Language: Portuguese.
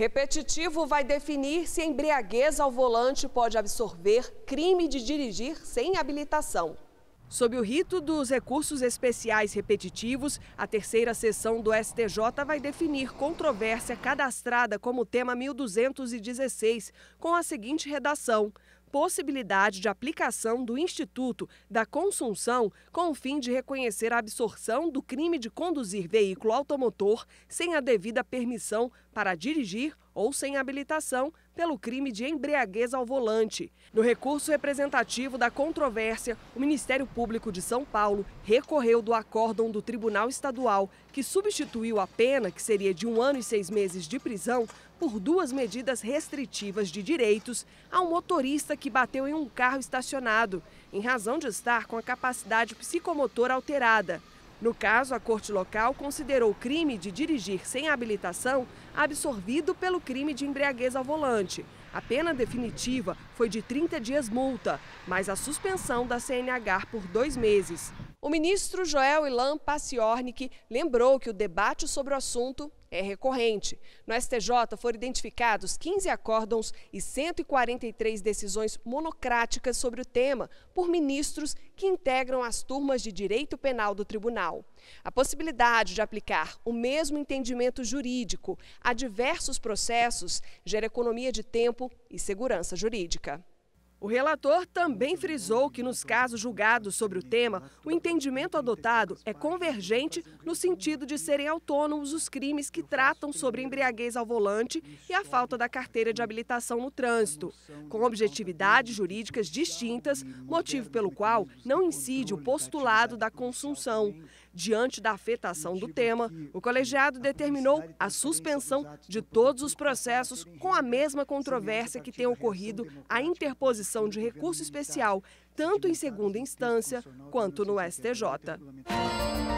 Repetitivo vai definir se embriaguez ao volante pode absorver crime de dirigir sem habilitação. Sob o rito dos recursos especiais repetitivos, a terceira sessão do STJ vai definir controvérsia cadastrada como tema 1216, com a seguinte redação: possibilidade de aplicação do Instituto da Consunção com o fim de reconhecer a absorção do crime de conduzir veículo automotor sem a devida permissão para dirigir ou sem habilitação pelo crime de embriaguez ao volante. No recurso representativo da controvérsia, o Ministério Público de São Paulo recorreu do acórdão do Tribunal Estadual, que substituiu a pena, que seria de um ano e seis meses de prisão, por duas medidas restritivas de direitos a um motorista que bateu em um carro estacionado, em razão de estar com a capacidade psicomotora alterada. No caso, a corte local considerou o crime de dirigir sem habilitação absorvido pelo crime de embriaguez ao volante. A pena definitiva foi de 30 dias multa, mas a suspensão da CNH por dois meses. O ministro Joel Ilan Paciornik lembrou que o debate sobre o assunto é recorrente. No STJ foram identificados 15 acórdãos e 143 decisões monocráticas sobre o tema por ministros que integram as turmas de direito penal do tribunal. A possibilidade de aplicar o mesmo entendimento jurídico a diversos processos gera economia de tempo e segurança jurídica. O relator também frisou que, nos casos julgados sobre o tema, o entendimento adotado é convergente no sentido de serem autônomos os crimes que tratam sobre embriaguez ao volante e a falta da carteira de habilitação no trânsito, com objetividades jurídicas distintas, motivo pelo qual não incide o postulado da consunção. Diante da afetação do tema, o colegiado determinou a suspensão de todos os processos com a mesma controvérsia que tem ocorrido a interposição de recurso especial, tanto em segunda instância quanto no STJ.